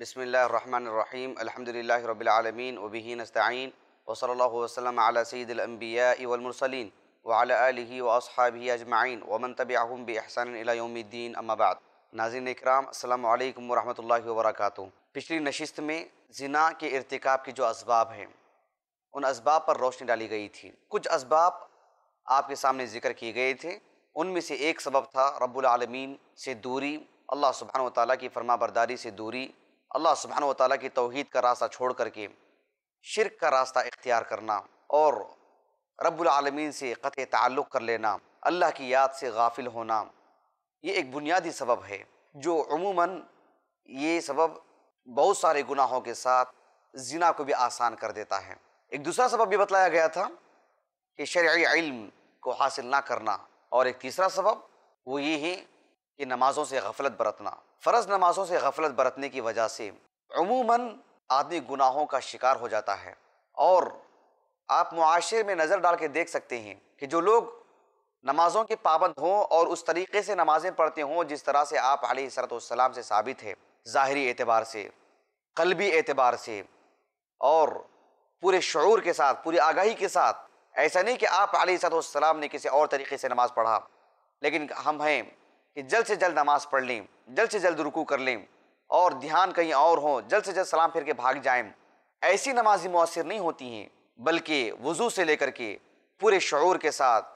बसमीम अलहमदिल्ला रबालमीन वबी वसलम वसल वसलम वाली वसहाबी अजमाइन वमन तबाहम बहसानद्दीन अम्माबाद नाजिन इकराम अल्लाम वरहमल वर्क पिछली नशस्त में जना के इरतिकाब के जो इसबाब हैं उन इसबाब पर रोशनी डाली गई थी कुछ इसबाब आपके सामने ज़िक्र किए गए थे उनमें से एक सबब था रबालमीन से दूरी अल्लाह सुबहान ताली की फरमा बरदारी से दूरी अल्लाह सुबहान वाली की तोहद का रास्ता छोड़ करके शिरक का रास्ता इख्तियार करना और रबालमीन से क़त ताल्लुक़ कर लेना अल्लाह की याद से गाफिल होना ये एक बुनियादी सबब है जो अमूमन ये सबब बहुत सारे गुनाहों के साथ जिना को भी आसान कर देता है एक दूसरा सबब भी बतलाया गया था कि शर्य इल्म को हासिल ना करना और एक तीसरा सबब वो ये है कि नमाज़ों से गफलत बरतना फ़र्ज़ नमाज़ों से गफलत बरतने की वजह से अमूमन आदमी गुनाहों का शिकार हो जाता है और आप मुआशरे में नज़र डाल के देख सकते हैं कि जो लोग नमाज़ों के पाबंद हों और उस तरीके से नमाज़ें पढ़ते हों जिस तरह से आप सलाम से साबित है ज़ाहरी एतबार से कलबी एतबार से और पूरे शूर के साथ पूरी आगाही के साथ ऐसा नहीं कि आप सलाम ने किसी और तरीके से नमाज़ पढ़ा लेकिन हम हैं कि जल्द से जल्द नमाज पढ़ लें जल्द से जल्द रुकू कर लें और ध्यान कहीं और हो जल्द से जल्द सलाम फिर के भाग जाएं ऐसी नमाजी मुसर नहीं होती हैं बल्कि वज़ू से लेकर के पूरे शुरू के साथ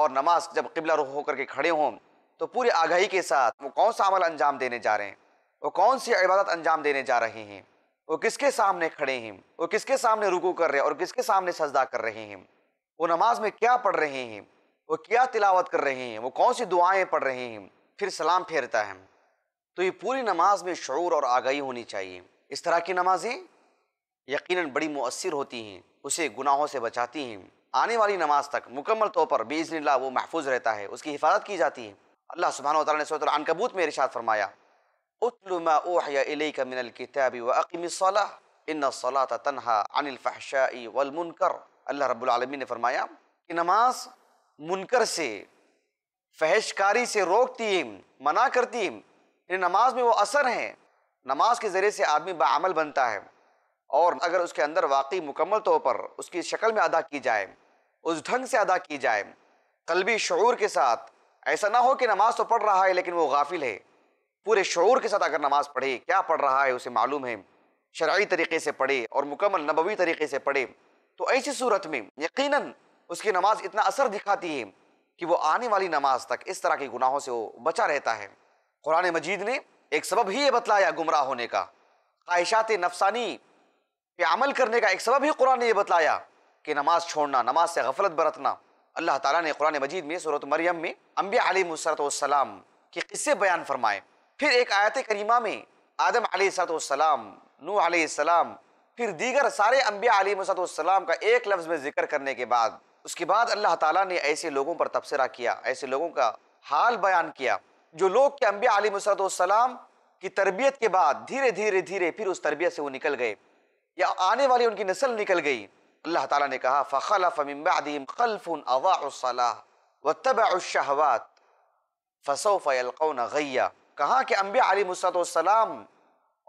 और नमाज जब किबला रुख होकर के खड़े हों तो पूरी आगाही के साथ वो कौन सा अमल अंजाम देने जा रहे हैं वो कौन सी इबादत अंजाम देने जा रहे हैं वो किसके सामने खड़े हैं वो किसके सामने रुकू कर रहे हैं और किसके सामने सजदा कर रहे हैं वो नमाज में क्या पढ़ रहे हैं वो क्या तिलावत कर रहे हैं वो कौन सी दुआएं पढ़ रहे हैं फिर सलाम फेरता है तो ये पूरी नमाज में शुरू और आगाही होनी चाहिए इस तरह की नमाजें यकीनन बड़ी मौसर होती हैं उसे गुनाहों से बचाती हैं आने वाली नमाज तक मुकम्मल तौर पर बेजन वो महफूज रहता है उसकी हिफाजत की जाती है अल्लाह सुबहान तौर ने सोतर में इरशाद फरमाया तनहा अनिल वलमुनकर अल्लाह ने फरमाया कि नमाज मुनकर से फहशकारी से रोकती है मना करती है नमाज में वो असर है नमाज के ज़रिए से आदमी बामल बनता है और अगर उसके अंदर वाकई मुकम्मल तौर पर उसकी शक्ल में अदा की जाए उस ढंग से अदा की जाए कलबी शुरू के साथ ऐसा ना हो कि नमाज तो पढ़ रहा है लेकिन वो गाफिल है पूरे शुरू के साथ अगर नमाज पढ़े क्या पढ़ रहा है उसे मालूम है शराई तरीके से पढ़े और मुकम्मल नबवी तरीके से पढ़े तो ऐसी सूरत में यकीनन उसकी नमाज इतना असर दिखाती है कि वो आने वाली नमाज तक इस तरह के गुनाहों से वो बचा रहता है कुरान मजीद ने एक सबब ही ये बतलाया गुमराह होने का ख्वाहिशात नफसानी पे अमल करने का एक सबब ही कुरान ने यह बतलाया कि नमाज छोड़ना नमाज से गफलत बरतना अल्लाह ताला ने कुरान मजीद में सूरत मरियम में अम्बिया आलमसरतम के किस्से बयान फरमाए फिर एक आयत करीमा में आदम आलतम नू आसमाम फिर दीगर सारे अम्बिया आलमसलाम का एक लफ्ज़ में जिक्र करने के बाद उसके बाद अल्लाह ताला ने ऐसे लोगों पर तबसरा किया ऐसे लोगों का हाल बयान किया जो लोग के अम्बिया अली मसलाम की तरबियत के बाद धीरे धीरे धीरे फिर उस तरबियत से वो निकल गए या आने वाली उनकी नस्ल निकल गई अल्लाह ताला ने कहा फ़खल फ़मिम खलफुन व फसो गैया कहा कि अम्बिया अली मसलाम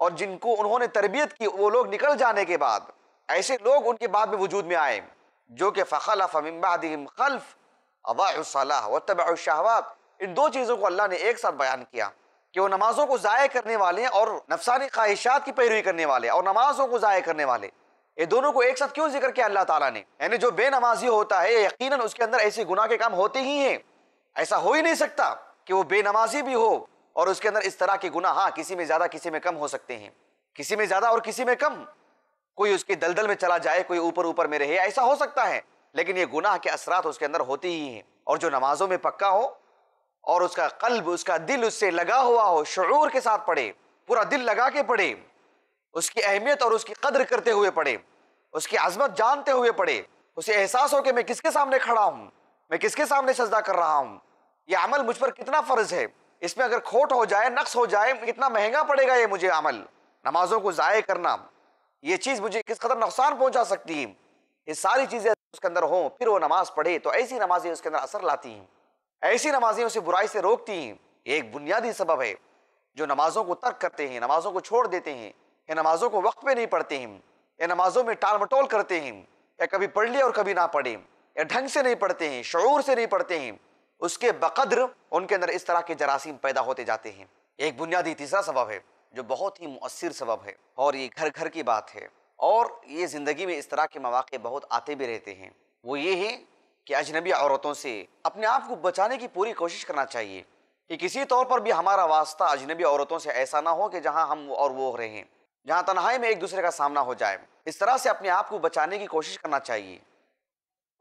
और जिनको उन्होंने तरबियत की वो लोग निकल जाने के बाद ऐसे लोग उनके बाद में वजूद में आए जो कि फ़खल फ़मिम खल्फ अबासलाह व तबाशाहवात इन दो चीज़ों को अल्लाह ने एक साथ बयान किया कि वो नमाज़ों को ज़ाय करने वाले हैं और नफसानी ख्वाहिशात की पैरवी करने वाले और नमाज़ों को ज़ाय करने वाले ये दोनों को एक साथ क्यों जिक्र किया अल्लाह ताला ने यानी जो बेनमाजी होता है यकीन उसके अंदर ऐसे गुनाह के काम होते ही हैं ऐसा हो ही नहीं सकता कि वो बेनमाजी भी हो और उसके अंदर इस तरह के गुना हाँ किसी में ज़्यादा किसी में कम हो सकते हैं किसी में ज़्यादा और किसी में कम कोई उसके दलदल में चला जाए कोई ऊपर ऊपर में रहे ऐसा हो सकता है लेकिन ये गुनाह के असरात उसके अंदर होते ही हैं और जो नमाजों में पक्का हो और उसका कल्ब उसका दिल उससे लगा हुआ हो शरूर के साथ पढ़े पूरा दिल लगा के पढ़े उसकी अहमियत और उसकी कदर करते हुए पढ़े उसकी आजमत जानते हुए पढ़े उसे एहसास हो कि मैं किसके सामने खड़ा हूँ मैं किसके सामने सजदा कर रहा हूँ ये अमल मुझ पर कितना फ़र्ज है इसमें अगर खोट हो जाए नक्स हो जाए कितना महंगा पड़ेगा ये मुझे अमल नमाजों को ज़ाय करना ये चीज़ मुझे किस कदर नुकसान पहुंचा सकती है ये सारी चीज़ें उसके अंदर हों फिर वो नमाज़ पढ़े तो ऐसी नमाजें उसके अंदर असर लाती हैं ऐसी नमाजें उसे बुराई से रोकती हैं एक बुनियादी सबब है जो नमाज़ों को तर्क करते हैं नमाज़ों को छोड़ देते हैं या नमाज़ों को वक्त पे नहीं पढ़ते हैं या नमाज़ों में टाल मटोल करते हैं या कभी पढ़ लिया और कभी ना पढ़े या ढंग से नहीं पढ़ते हैं शुरू से नहीं पढ़ते हैं उसके बकद्र उनके अंदर इस तरह के जरासीम पैदा होते जाते हैं एक बुनियादी तीसरा सबब है जो बहुत ही मौसर सबब है और ये घर घर की बात है और ये ज़िंदगी में इस तरह के मौाक़े बहुत आते भी रहते हैं वो ये हैं कि अजनबी औरतों से अपने आप को बचाने की पूरी कोशिश करना चाहिए कि किसी तौर पर भी हमारा वास्ता अजनबी औरतों से ऐसा ना हो कि जहाँ हम और वो रहें जहाँ तनहाई में एक दूसरे का सामना हो जाए इस तरह से अपने आप को बचाने की कोशिश करना चाहिए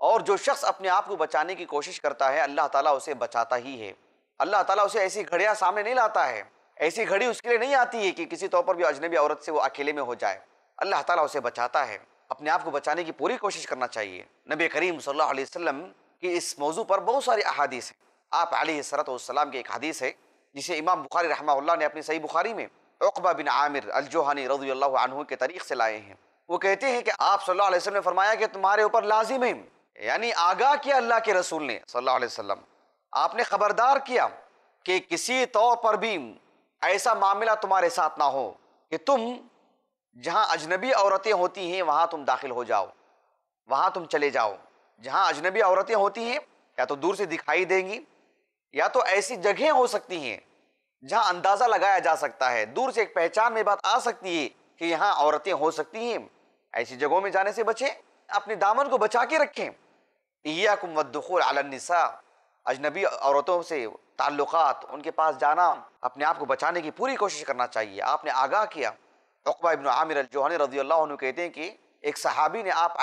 और जो शख्स अपने आप को बचाने की कोशिश करता है अल्लाह ताला उसे बचाता ही है अल्लाह ताला उसे ऐसी घड़ियाँ सामने नहीं लाता है ऐसी घड़ी उसके लिए नहीं आती है कि किसी तौर पर भी अजनबी औरत से वो अकेले में हो जाए अल्लाह ताला उसे बचाता है अपने आप को बचाने की पूरी कोशिश करना चाहिए नबी करीम सल्लल्लाहु अलैहि वसल्लम की इस मौजू पर बहुत सारी अहादीस हैं आप अली सलाम की एक हदीस है जिसे इमाम बुखारी रहमा ने अपनी सही बुखारी में अकबा बिन आमिर अलजोहानी रजी अल्लाह के तरीक़ से लाए हैं वो कहते हैं कि आप सल्लल्लाहु अलैहि वसल्लम ने फरमाया कि तुम्हारे ऊपर लाजिम है यानी आगाह किया अल्लाह के रसूल ने सल्लल्लाहु अलैहि वसल्लम आपने खबरदार किया कि किसी तौर पर भी ऐसा मामला तुम्हारे साथ ना हो कि तुम जहां अजनबी औरतें होती हैं वहां तुम दाखिल हो जाओ वहां तुम चले जाओ जहां अजनबी औरतें होती हैं या तो दूर से दिखाई देंगी या तो ऐसी जगह हो सकती हैं जहां अंदाजा लगाया जा सकता है दूर से एक पहचान में बात आ सकती है कि यहाँ औरतें हो सकती हैं ऐसी जगहों में जाने से बचें अपने दामन को बचा के रखें इयाकुम कुमदुखुर अलनिसा अजनबी औरतों से ताल्लुक़ उनके पास जाना अपने आप को बचाने की पूरी कोशिश करना चाहिए आपने आगाह किया अकबा इबन आमिर जोहन रजी अल्लाह कहते हैं कि एक सहाबी ने आप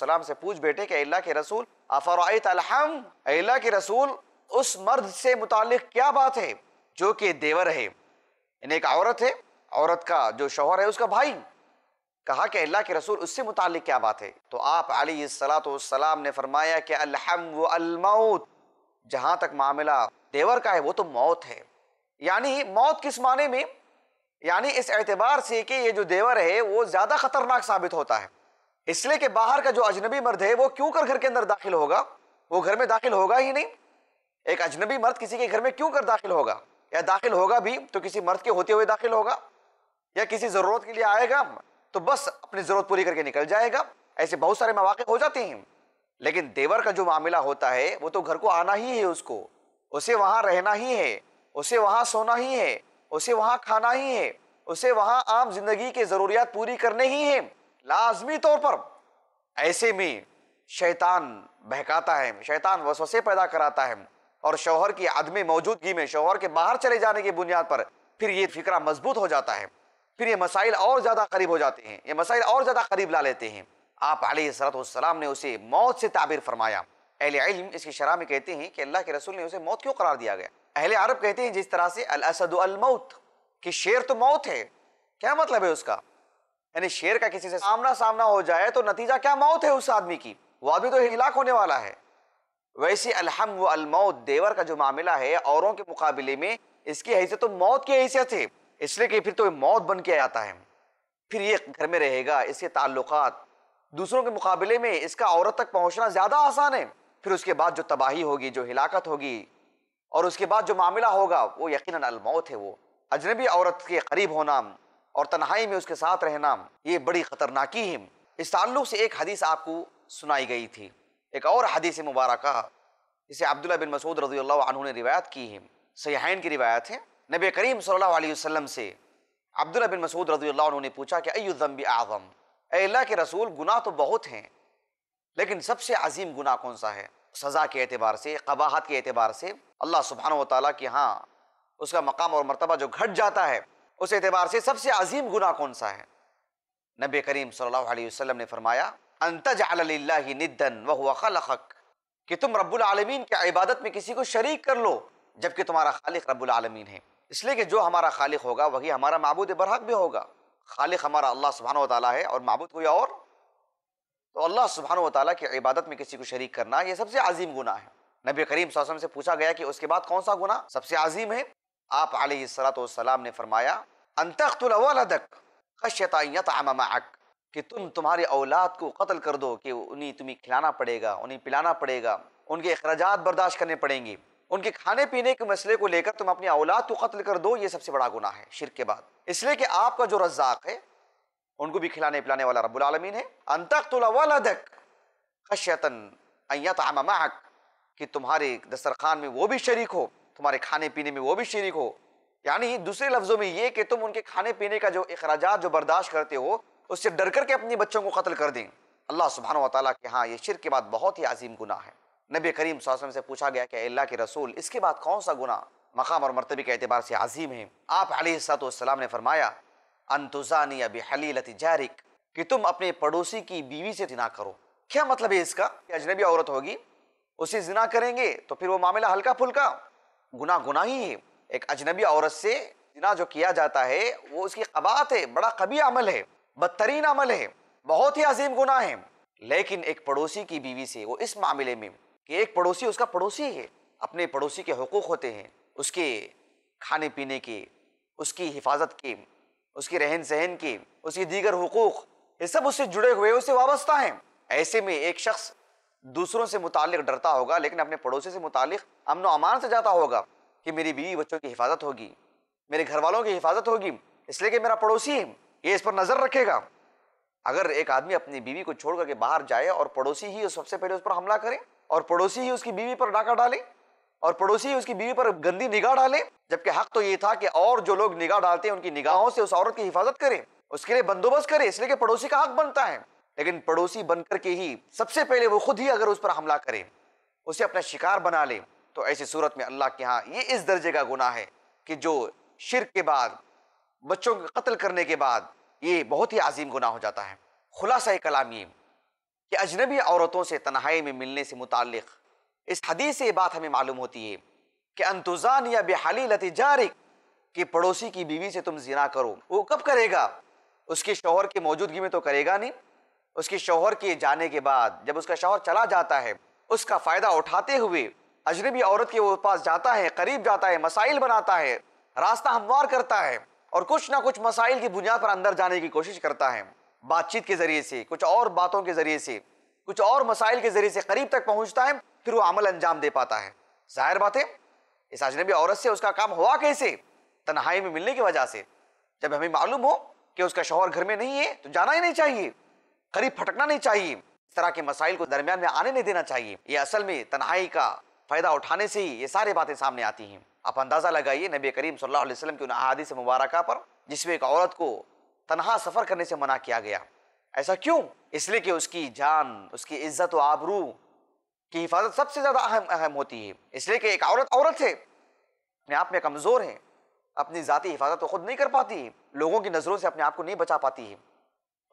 सलाम से पूछ बैठे कि अल्लाह के रसूल अफ़रम अल्लाह के रसूल उस मर्द से मुतल क्या बात है जो कि देवर है इन्हें एक औरत है औरत का जो शोहर है उसका भाई कहा कि अल्लाह के रसूल उससे मुतल क्या बात है तो आप सलाम ने फरमाया कि अलहम वलमौत जहां तक मामला देवर का है वो तो मौत है यानी मौत किस माने में यानी इस एतबार से कि ये जो देवर है वो ज़्यादा खतरनाक साबित होता है इसलिए कि बाहर का जो अजनबी मर्द है वो क्यों कर घर के अंदर दाखिल होगा वो घर में दाखिल होगा ही नहीं एक अजनबी मर्द किसी के घर में क्यों कर दाखिल होगा या दाखिल होगा भी तो किसी मर्द के होते हुए दाखिल होगा या किसी ज़रूरत के लिए आएगा तो बस अपनी ज़रूरत पूरी करके निकल जाएगा ऐसे बहुत सारे मौाक हो जाते हैं लेकिन देवर का जो मामला होता है वो तो घर को आना ही है उसको उसे वहाँ रहना ही है उसे वहाँ सोना ही है उसे वहाँ खाना ही है उसे वहाँ आम जिंदगी की ज़रूरियात पूरी करने ही है लाजमी तौर पर ऐसे में शैतान बहकाता है शैतान वसवसे पैदा कराता है और शौहर की आदमी मौजूदगी में शौहर के बाहर चले जाने की बुनियाद पर फिर ये फिक्रा मजबूत हो जाता है फिर ये मसाइल और ज़्यादा करीब हो जाते हैं ये मसाइल और ज़्यादा करीब ला लेते हैं आप आलतम ने उसे मौत से ताबिर फरमाया अहले इल्म इसकी शराह में कहते हैं कि अल्लाह के रसूल ने उसे मौत क्यों करार दिया गया अहले अरब कहते हैं जिस तरह से अल असद कि शेर तो मौत है क्या मतलब है उसका यानी शेर का किसी से सामना सामना हो जाए तो नतीजा क्या मौत है उस आदमी की वो आदमी तो हिलाक होने वाला है वैसे अलहम व अलमौत देवर का जो मामला है औरों के मुकाबले में इसकी हैसियत तो मौत की हैसियत है इसलिए कि फिर तो मौत बन के आता है फिर ये घर में रहेगा इसके ताल्लुकात दूसरों के मुकाबले में इसका औरत तक पहुंचना ज्यादा आसान है फिर उसके बाद जो तबाही होगी जो हिलाकत होगी और उसके बाद जो मामला होगा वो यकीन अलमौत है वो अजनबी औरत के करीब होना और तन्हाई में उसके साथ रहना ये बड़ी खतरनाकी है इस ताल्लुक से एक हदीस आपको सुनाई गई थी एक और हदीस मुबारक इसे अब्दुल्ला बिन मसूद रजी अल्लाह ने रिवायत की है सयाहन की रिवायत है नबी करीम सल्लल्लाहु अलैहि वसल्लम से अब्दुल्ला बिन मसूद रजी अल्लाह ने पूछा कि अयुज़म्बी आज़म अल्लाह के रसूल गुनाह तो बहुत हैं लेकिन सबसे अजीम गुनाह कौन सा है सज़ा के एतबार से कबाहत के एतबार से अल्लाह सुबहान वाली कि हाँ उसका मकाम और मरतबा जो घट जाता है उस एतबार से सबसे अजीम गुनाह कौन सा है नबी करीम सल्लल्लाहु अलैहि वसल्लम ने फरमाया अंतज निदन वह खलक कि तुम रब्बुल आलमीन की इबादत में किसी को शरीक कर लो जबकि तुम्हारा खालिक रब्बुल आलमीन है इसलिए कि जो हमारा खालिक होगा वही हमारा मबूद बरहक भी होगा खालिक हमारा अल्लाह सुबहान वाली है और महबूद कोई और तो अल्लाह सुबहान वाली की इबादत में किसी को शरीक करना यह सबसे अजीम गुना है नबी करीम वसम से पूछा गया कि उसके बाद कौन सा गुना सबसे अजीम है आप आलतम ने फरमाया अंतक खशतायत आमाक कि तुम तुम्हारे औलाद को कत्ल कर दो कि उन्हें तुम्हें खिलाना पड़ेगा उन्हें पिलाना पड़ेगा उनके अखराज बर्दाश्त करने पड़ेंगे उनके खाने पीने के मसले को लेकर तुम अपनी औलाद को कत्ल कर दो ये सबसे बड़ा गुना है शिर के बाद इसलिए कि आपका जो रज्जाक है उनको भी खिलाने पिलाने वाला रब्बुल आलमीन है अंतक तुलवालक अयत कि तुम्हारे दस्तरखान में वो भी शरीक हो तुम्हारे खाने पीने में वो भी शरीक हो यानी दूसरे लफ्ज़ों में ये कि तुम उनके खाने पीने का जो अखराज जो बर्दाश्त करते हो उससे डर करके अपने बच्चों को कत्ल कर दें अल्लाह सुबहान वाली के हाँ ये शिर के बाद बहुत ही अजीम गुना है नबी करीम वसल्लम से पूछा गया कि अल्लाह के रसूल इसके बाद कौन सा गुना मकाम और मरतबे के अतबार से अजीम है आप सलाम ने फरमाया अनतुजानी अब हलीलती जारिक कि तुम अपने पड़ोसी की बीवी से जिना करो क्या मतलब है इसका कि अजनबी औरत होगी उसे जिना करेंगे तो फिर वो मामला हल्का फुल्का गुना गुना ही है एक अजनबी औरत से जिना जो किया जाता है वो उसकी कबात है बड़ा कबी अमल है बदतरीन अमल है बहुत ही अजीम गुना है लेकिन एक पड़ोसी की बीवी से वो इस मामले में कि एक पड़ोसी उसका पड़ोसी है अपने पड़ोसी के हकूक़ होते हैं उसके खाने पीने के उसकी हिफाजत के उसके रहन सहन के उसके दीगर हकूक़ ये सब उससे जुड़े हुए उससे वाबस्ता हैं ऐसे में एक शख्स दूसरों से मुतल डरता होगा लेकिन अपने पड़ोसी से मुतल अमन अमान से जाता होगा कि मेरी बीवी बच्चों की हिफाजत होगी मेरे घर वालों की हिफाजत होगी इसलिए कि मेरा पड़ोसी है ये इस पर नज़र रखेगा अगर एक आदमी अपनी बीवी को छोड़ करके बाहर जाए और पड़ोसी ही सबसे पहले उस पर हमला करें और पड़ोसी ही उसकी बीवी पर डाका डाले और पड़ोसी ही उसकी बीवी पर गंदी निगाह डाले जबकि हक तो ये था कि और जो लोग निगाह डालते हैं उनकी निगाहों से उस औरत की हिफाजत करें उसके लिए बंदोबस्त करें इसलिए कि पड़ोसी का हक बनता है लेकिन पड़ोसी बनकर के ही सबसे पहले वो खुद ही अगर उस पर हमला करे उसे अपना शिकार बना ले तो ऐसी सूरत में अल्लाह के यहाँ ये इस दर्जे का गुना है कि जो शिर के बाद बच्चों के कत्ल करने के बाद ये बहुत ही अजीम गुना हो जाता है खुलासा कलाम ये कि अजनबी औरतों से तनहाई में मिलने से मुतल इस हदीस से ये बात हमें मालूम होती है कि अंतुजान या बेहाली लतीजारिक कि पड़ोसी की बीवी से तुम जिना करो वो कब करेगा उसके शोहर की मौजूदगी में तो करेगा नहीं उसके शोहर के जाने के बाद जब उसका शोहर चला जाता है उसका फ़ायदा उठाते हुए अजनबी औरत के वो पास जाता है करीब जाता है मसाइल बनाता है रास्ता हमवार करता है और कुछ ना कुछ मसाइल की बुनियाद पर अंदर जाने की कोशिश करता है बातचीत के ज़रिए से कुछ और बातों के ज़रिए से कुछ और मसाइल के ज़रिए से करीब तक पहुँचता है फिर वो अमल अंजाम दे पाता है ज़ाहिर बात है इस अजनबी औरत से उसका काम हुआ कैसे तन्हाई में मिलने की वजह से जब हमें मालूम हो कि उसका शोहर घर में नहीं है तो जाना ही नहीं चाहिए करीब फटकना नहीं चाहिए इस तरह के मसाइल को दरमियान में आने नहीं देना चाहिए ये असल में तन्हाई का फ़ायदा उठाने से ही ये सारी बातें सामने आती हैं आप अंदाज़ा लगाइए नबी करीम सल्लल्लाहु अलैहि वसल्लम की उन अहादी से मुबारक पर जिसमें एक औरत को तनहा सफ़र करने से मना किया गया ऐसा क्यों इसलिए कि उसकी जान उसकी इज्जत और आबरू की हिफाजत सबसे ज़्यादा अहम अहम होती है इसलिए कि एक औरत औरत है अपने आप में कमज़ोर है अपनी ज़ाती हिफाजत तो खुद नहीं कर पाती है लोगों की नज़रों से अपने आप को नहीं बचा पाती है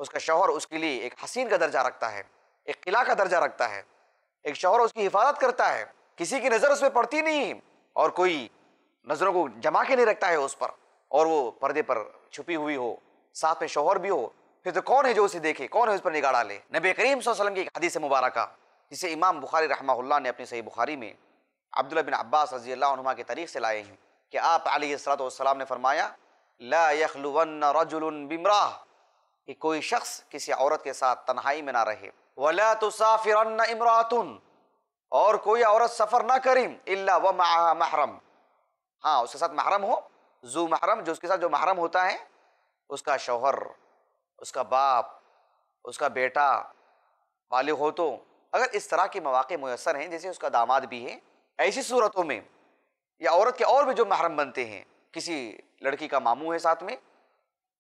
उसका शोहर उसके लिए एक हसीन का दर्जा रखता है एक किला का दर्जा रखता है एक शोहर उसकी हिफाजत करता है किसी की नज़र उस पर पड़ती नहीं और कोई नज़रों को जमा के नहीं रखता है उस पर और वो पर्दे पर छुपी हुई हो साथ में शोहर भी हो फिर तो कौन है जो उसे देखे कौन है उस पर निगाह डाले नबी करीम सल्लम की हदीस मुबारक जिसे इमाम बुखारी रहमा ने अपनी सही बुखारी में अब्दुल्ला बिन अब्बास रजी अल्लाह के तरीक से लाए हैं कि आप अलीसलाम ने फरमाया ला कि कोई शख्स किसी औरत के साथ तनहाई में ना रहे वला तो साफिर इमरातन और कोई औरत सफ़र ना करें इल्ला व महरम हाँ उसके साथ महरम हो जू महरम जो उसके साथ जो महरम होता है उसका शोहर उसका बाप उसका बेटा बालिग हो तो अगर इस तरह के मौाक़े मैसर हैं जैसे उसका दामाद भी है ऐसी सूरतों में या औरत के और भी जो महरम बनते हैं किसी लड़की का मामू है साथ में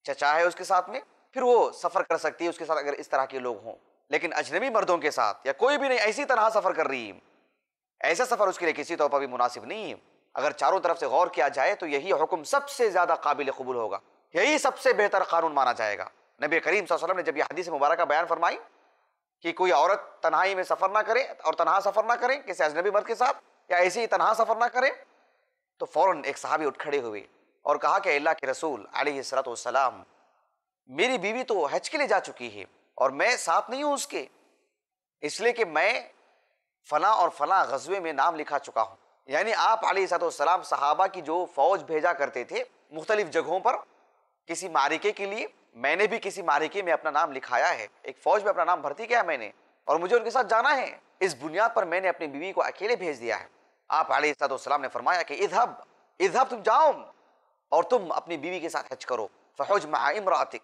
चचा है उसके साथ में फिर वो सफ़र कर सकती है उसके साथ अगर इस तरह के लोग हों लेकिन अजनबी मर्दों के साथ या कोई भी नहीं ऐसी तरह सफ़र कर रही है ऐसा सफ़र उसके लिए किसी तौर पर भी मुनासिब नहीं है अगर चारों तरफ से गौर किया जाए तो यही हुक्म सबसे ज़्यादा काबिल कबूल होगा यही सबसे बेहतर कानून माना जाएगा नबी करीम वसल्लम ने जब यह हदीस मुबारक बयान फरमाई कि कोई औरत तन्हाई में सफ़र ना करे और तनहा सफ़र ना करे किसी अजनबी मर्द के साथ या ऐसे ही तनहा सफ़र ना करे तो फ़ौर एक सहाबी उठ खड़े हुए और कहा कि अल्लाह के रसूल सलाम मेरी बीवी तो हज के लिए जा चुकी है और मैं साथ नहीं हूँ उसके इसलिए कि मैं फ़ला और फ़ला गजबे में नाम लिखा चुका हूँ यानी आप सलाम सहाबा की जो फ़ौज भेजा करते थे मुख्तलिफ़ जगहों पर किसी मारिके के लिए मैंने भी किसी मारिके में अपना नाम लिखाया है एक फौज में अपना नाम भर्ती किया मैंने और मुझे उनके साथ जाना है इस बुनियाद पर मैंने अपनी बीवी को अकेले भेज दिया है आप सलाम ने फरमाया कि इधब इधब तुम जाओ और तुम अपनी बीवी के साथ हज करो फौज रातिक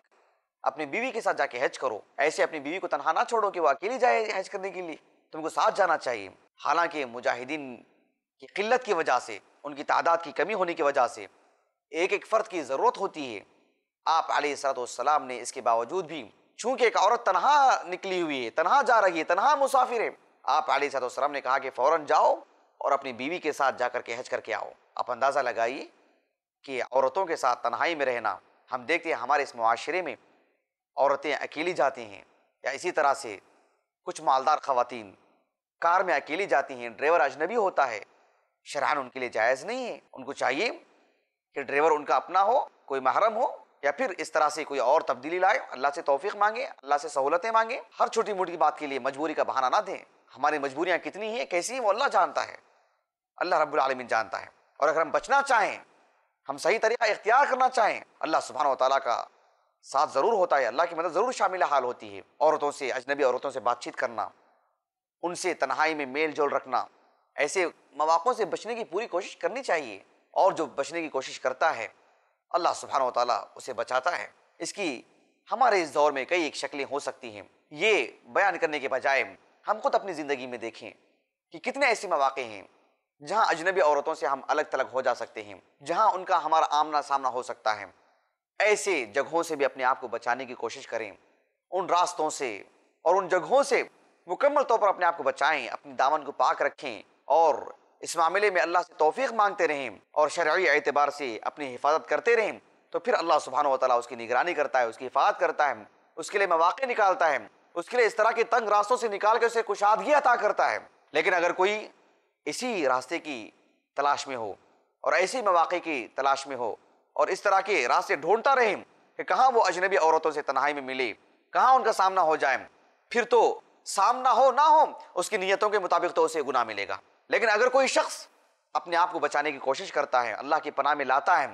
अपनी बीवी के साथ जाके हज करो ऐसे अपनी बीवी को तनहा ना छोड़ो कि वो अकेले जाए हज करने के लिए तुमको साथ जाना चाहिए हालांकि मुजाहिदीन की किल्लत की वजह से उनकी तादाद की कमी होने की वजह से एक एक फ़र्द की ज़रूरत होती है आप सलाम ने इसके बावजूद भी चूंकि एक औरत तनहा निकली हुई है तनहा जा रही है तनहा मुसाफिर है आप सलाम ने कहा कि फ़ौरन जाओ और अपनी बीवी के साथ जा के हज करके आओ आप अंदाज़ा लगाइए कि औरतों के साथ तनहाई में रहना हम देखते हैं हमारे इस माशरे में औरतें अकेली जाती हैं या इसी तरह से कुछ मालदार खातन कार में अकेली जाती हैं ड्राइवर अजनबी होता है शरान उनके लिए जायज़ नहीं है उनको चाहिए कि ड्राइवर उनका अपना हो कोई महरम हो या फिर इस तरह से कोई और तब्दीली लाए अल्लाह से तोफ़ी मांगे अल्लाह से सहूलतें मांगे हर छोटी मोटी बात के लिए मजबूरी का बहाना ना दें हमारी मजबूरियाँ कितनी हैं कैसी हैं वो अल्लाह जानता है अल्लाह रब्लमिन जानता है और अगर हम बचना चाहें हम सही तरीका इख्तियार करना चाहें अल्लाह सुबहान तला का साथ ज़रूर होता है अल्लाह की मदद ज़रूर शामिल हाल होती है औरतों से अजनबी औरतों से बातचीत करना उनसे तन्हाई में मेल जोल रखना ऐसे मौाक़ों से बचने की पूरी कोशिश करनी चाहिए और जो बचने की कोशिश करता है अल्लाह सुबहान तला उसे बचाता है इसकी हमारे इस दौर में कई एक शक्लें हो सकती हैं ये बयान करने के बजाय हम खुद अपनी ज़िंदगी में देखें कि कितने ऐसे मौाक़े हैं जहाँ अजनबी औरतों से हम अलग तलग हो जा सकते हैं जहाँ उनका हमारा आमना सामना हो सकता है ऐसे जगहों से भी अपने आप को बचाने की कोशिश करें उन रास्तों से और उन जगहों से मुकम्मल तौर पर अपने आप को बचाएं अपने दामन को पाक रखें और इस मामले में अल्लाह से तोफ़ी मांगते रहें और शर्य एतबार से अपनी हिफाजत करते रहें तो फिर अल्लाह सुबहान तला उसकी निगरानी करता है उसकी हिफाजत करता है उसके लिए मौाक़े निकालता है उसके लिए इस तरह के तंग रास्तों से निकाल के उसे कुशादगी अता करता है लेकिन अगर कोई इसी रास्ते की तलाश में हो और ऐसे मौाक़े की तलाश में हो और इस तरह के रास्ते ढूंढता रहे कि कहाँ वो अजनबी औरतों से तनहाई में मिले कहाँ उनका सामना हो जाए फिर तो सामना हो ना हो उसकी नीयतों के मुताबिक तो उसे गुना मिलेगा लेकिन अगर कोई शख्स अपने आप को बचाने की कोशिश करता है अल्लाह की पनाह में लाता है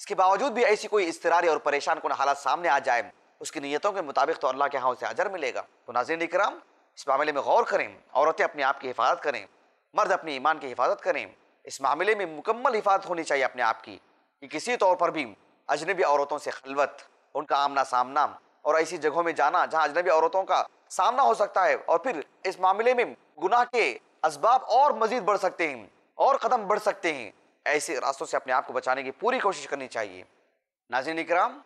इसके बावजूद भी ऐसी कोई इसतरारी और परेशान कौन हालात सामने आ जाए उसकी नीयतों के मुताबिक तो अल्लाह के यहाँ उसे अजर मिलेगा तो नाजिर इकराम इस मामले में गौर करें औरतें अपने आप की हिफाजत करें मर्द अपने ईमान की हिफाजत करें इस मामले में मुकम्मल हिफाजत होनी चाहिए अपने आप की कि किसी तौर पर भी अजनबी औरतों से खलवत उनका आमना सामना और ऐसी जगहों में जाना जहाँ अजनबी औरतों का सामना हो सकता है और फिर इस मामले में गुनाह के इसबाब और मजीद बढ़ सकते हैं और कदम बढ़ सकते हैं ऐसे रास्तों से अपने आप को बचाने की पूरी कोशिश करनी चाहिए नाजिन इक्राम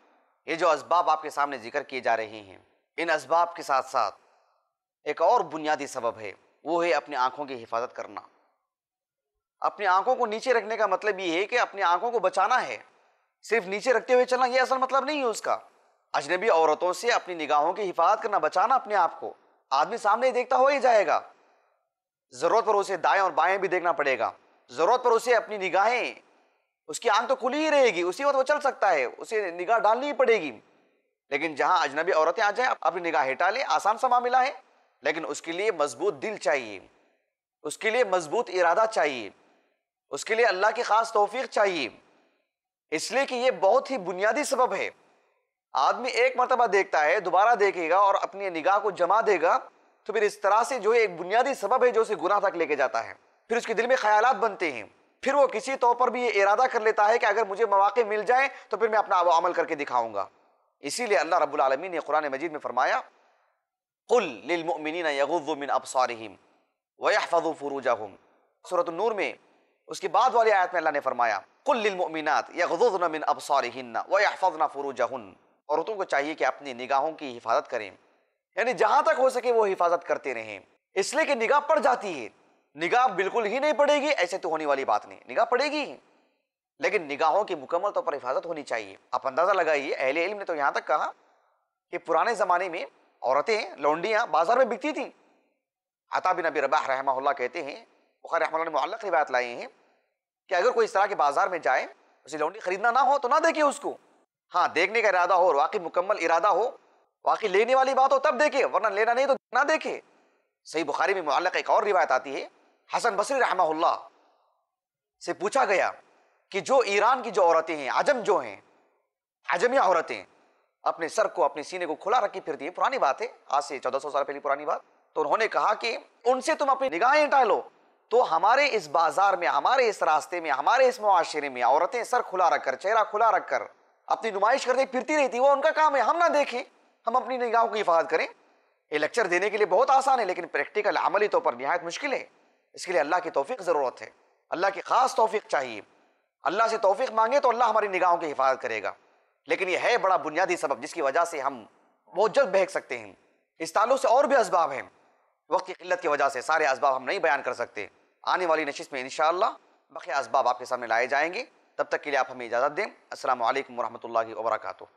ये जो इसबाब आपके सामने जिक्र किए जा रहे हैं इन इसबाब के साथ साथ एक और बुनियादी सबब है वो है अपनी आँखों की हिफाजत करना अपनी आँखों को नीचे रखने का मतलब ये है कि अपनी आँखों को बचाना है सिर्फ नीचे रखते हुए चलना यह असल मतलब नहीं है उसका अजनबी औरतों से अपनी निगाहों की हिफाजत करना बचाना अपने आप को आदमी सामने देखता हो ही जाएगा ज़रूरत पर उसे दाएं और बाएं भी देखना पड़ेगा ज़रूरत पर उसे अपनी निगाहें उसकी आंख तो खुली ही रहेगी उसी वक्त वो चल सकता है उसे निगाह डालनी ही पड़ेगी लेकिन जहां अजनबी औरतें आ जाए अपनी निगाह हटा ले आसान सा मामला है लेकिन उसके लिए मजबूत दिल चाहिए उसके लिए मजबूत इरादा चाहिए उसके लिए अल्लाह की खास तोफीक चाहिए इसलिए कि ये बहुत ही बुनियादी सबब है आदमी एक मरतबा देखता है दोबारा देखेगा और अपनी निगाह को जमा देगा तो फिर इस तरह से जो है एक बुनियादी सबब है जो उसे गुनाह तक लेके जाता है फिर उसके दिल में ख्याल बनते हैं फिर वो किसी तौर पर भी ये इरादा कर लेता है कि अगर मुझे मौाक़े मिल जाए तो फिर मैं अपना अमल करके दिखाऊंगा इसीलिए अल्लाह रब्बुल आलमीन ने कुरान मजीद में फरमाया कुल लिलमिन यगुमिन अबसारहिम वफ़ु फ़रूजहम सूरत नूर में उसके बाद वाली आयत में अल्लाह ने फरमाया कुल लिलमिनत यगुजुन मिन अबसारहिन औरतों को चाहिए कि अपनी निगाहों की हिफाजत करें यानी जहां तक हो सके वो हिफाजत करते रहें इसलिए कि निगाह पड़ जाती है निगाह बिल्कुल ही नहीं पड़ेगी ऐसे तो होने वाली बात नहीं निगाह पड़ेगी लेकिन निगाहों की मुकम्मल तौर तो पर हिफाजत होनी चाहिए आप अंदाज़ा लगाइए अहले इल्म ने तो यहाँ तक कहा कि पुराने ज़माने में औरतें लौंडियाँ बाजार में बिकती थी अता बिन अबी रबाह रहमा कहते हैं बुखार रहमान मल्लक रिवायत लाए हैं कि अगर कोई इस तरह के बाजार में जाए उसे लौंडी खरीदना ना हो तो ना देखे उसको हाँ देखने का इरादा हो और वाकई मुकम्मल इरादा हो वाकई लेने वाली बात हो तब देखे वरना लेना नहीं तो ना देखे सही बुखारी में मुआल एक और रिवायत आती है हसन बसरी रहमा से पूछा गया कि जो ईरान की जो औरतें हैं आजम जो हैं आजमिया औरतें अपने सर को अपने सीने को खुला रखी फिरती है पुरानी बात है आज से चौदह सौ साल पहले पुरानी बात तो उन्होंने कहा कि उनसे तुम अपनी निगाहें टालो तो हमारे इस बाजार में हमारे इस रास्ते में हमारे इस मुआशरे में औरतें सर खुला रखकर चेहरा खुला रखकर अपनी नुमाइश करते फिरती रहती वो उनका काम है हम ना देखें हम अपनी निगाहों की हिफाजत करें ये लेक्चर देने के लिए बहुत आसान है लेकिन प्रैक्टिकल अमली तौर पर नहायत मुश्किल है इसके लिए अल्लाह की तोफ़ी ज़रूरत है अल्लाह की ख़ास तोफ़ी चाहिए अल्लाह से तोफ़ी मांगे तो अल्लाह हमारी निगाहों की हिफाजत करेगा लेकिन यह है बड़ा बुनियादी सबब जिसकी वजह से हम बहुत जल्द बहक सकते हैं इस तालु से और भी इसबाब हैं वक्त की किल्लत की वजह से सारे इसबाब हम नहीं बयान कर सकते आने वाली नशिश में इन बखे इसबाब आपके सामने लाए जाएंगे तब तक के लिए आप हमें इजाज़त दें असल वरहमल वर्का